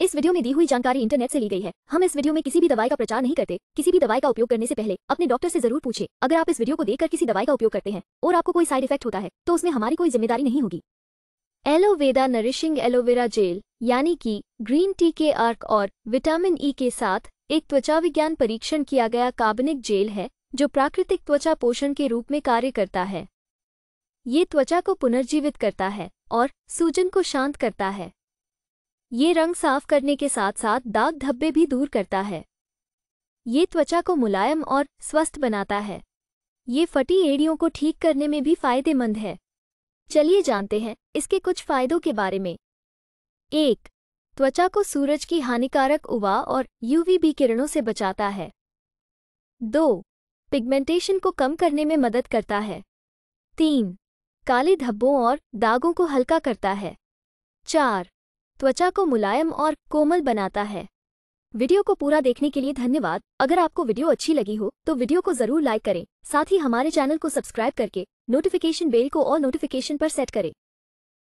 इस वीडियो में दी हुई जानकारी इंटरनेट से ली गई है हम इस वीडियो में किसी भी दवाई का प्रचार नहीं करते किसी भी दवाई का उपयोग करने से पहले अपने डॉक्टर से जरूर पूछे अगर आप इस वीडियो को देखकर किसी दवाई का उपयोग करते हैं और आपको कोई साइड इफेक्ट होता है तो उसमें हमारी कोई जिम्मेदारी नहीं होगी एलोवेदा नरिशिंग एलोवेरा जेल यानी कि ग्रीन टी के अर्क और विटामिन ई के साथ एक त्वचा विज्ञान परीक्षण किया गया कार्बनिक जेल है जो प्राकृतिक त्वचा पोषण के रूप में कार्य करता है ये त्वचा को पुनर्जीवित करता है और सूजन को शांत करता है ये रंग साफ करने के साथ साथ दाग धब्बे भी दूर करता है ये त्वचा को मुलायम और स्वस्थ बनाता है ये फटी एड़ियों को ठीक करने में भी फायदेमंद है चलिए जानते हैं इसके कुछ फायदों के बारे में एक त्वचा को सूरज की हानिकारक उवा और यूवीबी किरणों से बचाता है दो पिगमेंटेशन को कम करने में मदद करता है तीन काले धब्बों और दागों को हल्का करता है चार त्वचा को मुलायम और कोमल बनाता है वीडियो को पूरा देखने के लिए धन्यवाद अगर आपको वीडियो अच्छी लगी हो तो वीडियो को जरूर लाइक करें साथ ही हमारे चैनल को सब्सक्राइब करके नोटिफिकेशन बेल को और नोटिफिकेशन पर सेट करें